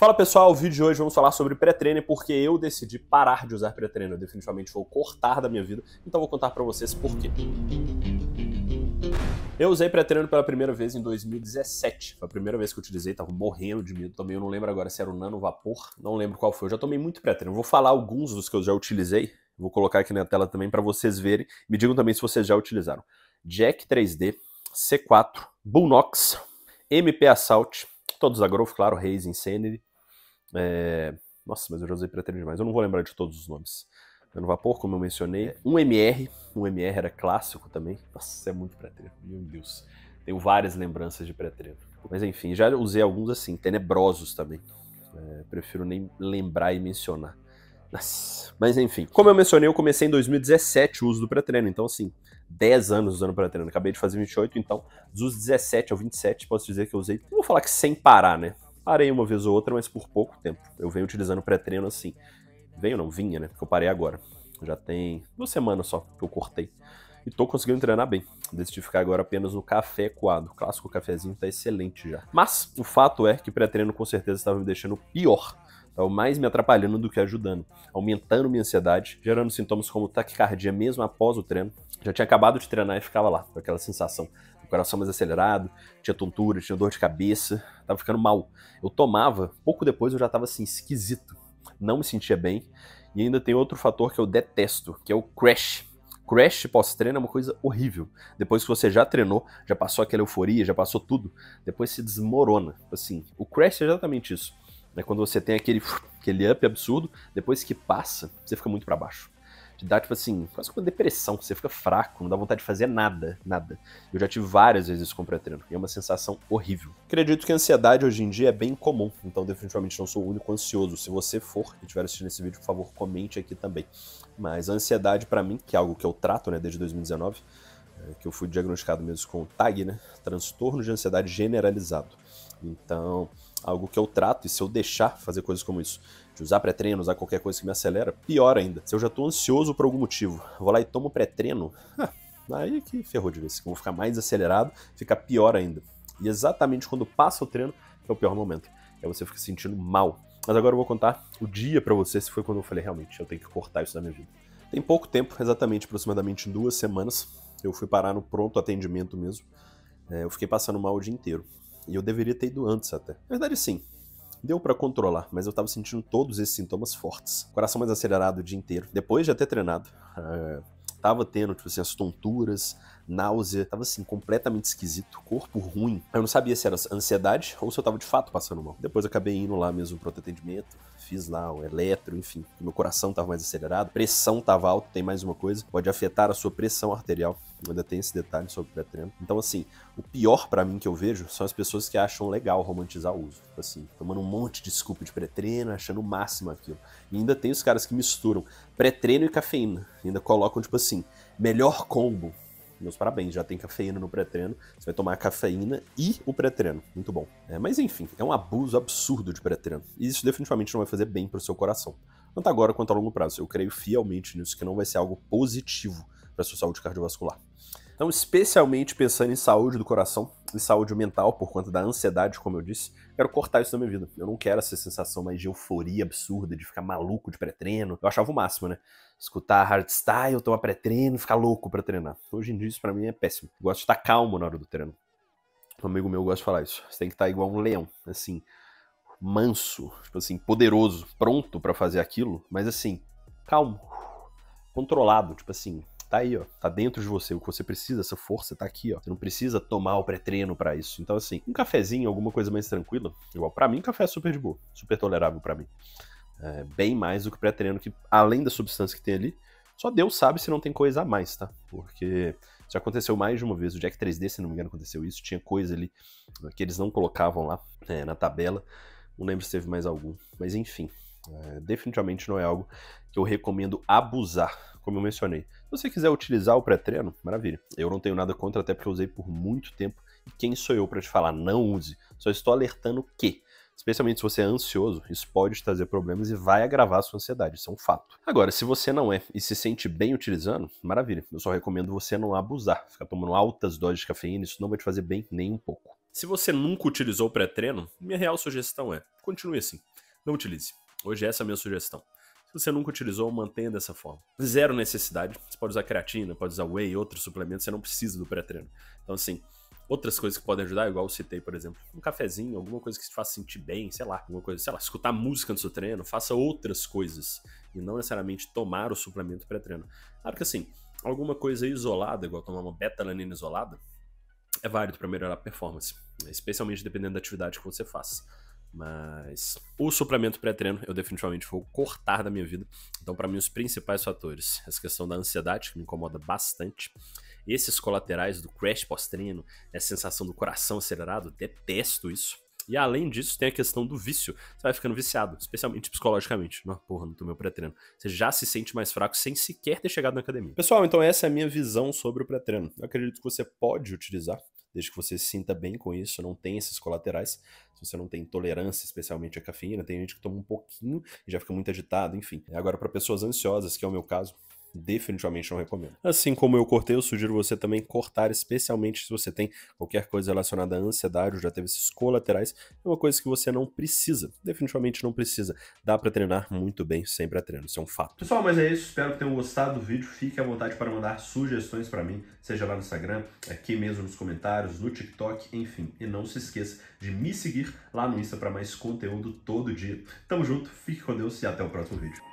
Fala pessoal, o vídeo de hoje vamos falar sobre pré-treino porque eu decidi parar de usar pré-treino, eu definitivamente vou cortar da minha vida, então vou contar para vocês por quê. Eu usei pré-treino pela primeira vez em 2017. Foi a primeira vez que eu utilizei, tava morrendo de medo também. Eu não lembro agora se era o Nano Vapor, não lembro qual foi. Eu já tomei muito pré-treino. Vou falar alguns dos que eu já utilizei. Vou colocar aqui na tela também para vocês verem. Me digam também se vocês já utilizaram. Jack 3D, C4, Bullnox, MP Assault, todos da Growth, claro, Raze Insanity, é... Nossa, mas eu já usei pretérito demais. Eu não vou lembrar de todos os nomes. Não no vapor, como eu mencionei. É. Um MR. Um MR era clássico também. Nossa, é muito pretérito. Meu Deus. Tenho várias lembranças de pretérito. Mas enfim, já usei alguns assim, tenebrosos também. É, prefiro nem lembrar e mencionar. Nossa. Mas enfim, como eu mencionei, eu comecei em 2017 o uso do pré-treino, então assim, 10 anos usando pré-treino. Acabei de fazer 28, então dos 17 ao 27, posso dizer que eu usei, não vou falar que sem parar, né? Parei uma vez ou outra, mas por pouco tempo. Eu venho utilizando pré-treino assim. Venho não, vinha, né? Porque eu parei agora. Já tem duas semanas só que eu cortei. E tô conseguindo treinar bem. Decidi ficar agora apenas no café coado. O clássico cafezinho tá excelente já. Mas o fato é que pré-treino com certeza estava me deixando pior. Estava mais me atrapalhando do que ajudando. Aumentando minha ansiedade, gerando sintomas como taquicardia mesmo após o treino. Já tinha acabado de treinar e ficava lá, com aquela sensação coração mais acelerado, tinha tontura, tinha dor de cabeça, tava ficando mal. Eu tomava, pouco depois eu já tava assim, esquisito, não me sentia bem. E ainda tem outro fator que eu detesto, que é o crash. Crash pós-treino é uma coisa horrível. Depois que você já treinou, já passou aquela euforia, já passou tudo, depois se desmorona. Assim, o crash é exatamente isso. É quando você tem aquele, aquele up absurdo, depois que passa, você fica muito para baixo te dá, tipo assim, quase como depressão, você fica fraco, não dá vontade de fazer nada, nada. Eu já tive várias vezes com pré-treino, e é uma sensação horrível. Acredito que a ansiedade hoje em dia é bem comum, então definitivamente não sou o único ansioso. Se você for e estiver assistindo esse vídeo, por favor, comente aqui também. Mas a ansiedade, para mim, que é algo que eu trato, né, desde 2019, é, que eu fui diagnosticado mesmo com TAG, né? Transtorno de ansiedade generalizado. Então, algo que eu trato, e se eu deixar fazer coisas como isso, de usar pré-treino, usar qualquer coisa que me acelera, pior ainda. Se eu já estou ansioso por algum motivo, vou lá e tomo pré-treino, aí que ferrou de vez. Eu vou ficar mais acelerado, fica pior ainda. E exatamente quando passa o treino, é o pior momento. É você fica se sentindo mal. Mas agora eu vou contar o dia para você, se foi quando eu falei, realmente, eu tenho que cortar isso da minha vida. Tem pouco tempo, exatamente aproximadamente duas semanas, eu fui parar no pronto atendimento mesmo. É, eu fiquei passando mal o dia inteiro. E eu deveria ter ido antes até. Na verdade, sim. Deu para controlar, mas eu tava sentindo todos esses sintomas fortes. Coração mais acelerado o dia inteiro. Depois de até treinado. É, tava tendo, tipo assim, as tonturas, náusea, tava assim, completamente esquisito, corpo ruim. Eu não sabia se era ansiedade ou se eu tava de fato passando mal. Depois acabei indo lá mesmo pro atendimento, fiz lá um eletro, enfim, meu coração tava mais acelerado, pressão tava alta, tem mais uma coisa, pode afetar a sua pressão arterial. ainda tem esse detalhe sobre pré-treino. Então, assim, o pior para mim que eu vejo são as pessoas que acham legal romantizar o uso. Tipo assim, tomando um monte de desculpa de pré-treino, achando o máximo aquilo. E ainda tem os caras que misturam pré-treino e cafeína. E ainda colocam, tipo assim, melhor combo meus parabéns, já tem cafeína no pré-treino. Você vai tomar a cafeína e o pré-treino. Muito bom. É, mas enfim, é um abuso absurdo de pré-treino. E isso definitivamente não vai fazer bem pro seu coração. Tanto agora quanto a longo prazo. Eu creio fielmente nisso, que não vai ser algo positivo para sua saúde cardiovascular. Então, especialmente pensando em saúde do coração e saúde mental por conta da ansiedade, como eu disse, quero cortar isso da minha vida. Eu não quero essa sensação mais de euforia absurda, de ficar maluco de pré-treino. Eu achava o máximo, né? Escutar hardstyle, tomar pré-treino, ficar louco para treinar. Hoje em dia isso pra mim é péssimo. Eu gosto de estar calmo na hora do treino. Um amigo meu gosta de falar isso. Você tem que estar igual um leão, assim, manso, tipo assim, poderoso, pronto para fazer aquilo, mas assim, calmo, controlado, tipo assim, tá aí, ó. Tá dentro de você. O que você precisa, essa força tá aqui, ó. Você não precisa tomar o pré-treino pra isso. Então, assim, um cafezinho, alguma coisa mais tranquila, igual para mim, café é super de boa, super tolerável para mim. É, bem mais do que pré-treino, que além da substância que tem ali, só Deus sabe se não tem coisa a mais, tá? Porque já aconteceu mais de uma vez. O Jack 3D, se não me engano, aconteceu isso. Tinha coisa ali eh, que eles não colocavam lá é, na tabela. Não lembro se teve mais algum. Mas enfim, é, definitivamente não é algo que eu recomendo abusar como eu mencionei. Se você quiser utilizar o pré-treino, maravilha. Eu não tenho nada contra, até porque eu usei por muito tempo. E quem sou eu para te falar, não use. Só estou alertando que especialmente se você é ansioso, isso pode te trazer problemas e vai agravar a sua ansiedade, isso é um fato. Agora, se você não é e se sente bem utilizando, maravilha, eu só recomendo você não abusar, ficar tomando altas doses de cafeína, isso não vai te fazer bem nem um pouco. Se você nunca utilizou o pré-treino, minha real sugestão é, continue assim, não utilize. Hoje essa é a minha sugestão. Se você nunca utilizou, mantenha dessa forma. Zero necessidade. Você pode usar creatina, pode usar whey, outros suplementos, você não precisa do pré-treino. Então, assim, outras coisas que podem ajudar, igual eu citei, por exemplo, um cafezinho, alguma coisa que te faça sentir bem, sei lá, alguma coisa, sei lá, escutar música no seu treino, faça outras coisas. E não necessariamente tomar o suplemento pré-treino. Claro que, assim, alguma coisa isolada, igual tomar uma betalanina isolada, é válido para melhorar a performance, especialmente dependendo da atividade que você faça. Mas o suplemento pré-treino eu definitivamente vou cortar da minha vida. Então, para mim, os principais fatores: essa questão da ansiedade, que me incomoda bastante. Esses colaterais do crash pós-treino, essa sensação do coração acelerado, detesto isso. E além disso, tem a questão do vício. Você vai ficando viciado, especialmente psicologicamente. Não, porra, não tomei o pré-treino. Você já se sente mais fraco sem sequer ter chegado na academia. Pessoal, então essa é a minha visão sobre o pré-treino. Eu acredito que você pode utilizar desde que você se sinta bem com isso, não tem esses colaterais. Se você não tem tolerância, especialmente à cafeína, tem gente que toma um pouquinho e já fica muito agitado, enfim. Agora, para pessoas ansiosas, que é o meu caso, definitivamente não recomendo. Assim como eu cortei, eu sugiro você também cortar, especialmente se você tem qualquer coisa relacionada à ansiedade ou já teve esses colaterais. É uma coisa que você não precisa, definitivamente não precisa. Dá para treinar muito bem sempre a treino, isso é um fato. Pessoal, mas é isso. Espero que tenham gostado do vídeo. Fique à vontade para mandar sugestões para mim, seja lá no Instagram, aqui mesmo nos comentários, no TikTok, enfim. E não se esqueça de me seguir lá no Insta para mais conteúdo todo dia. Tamo junto, fique com Deus e até o próximo vídeo.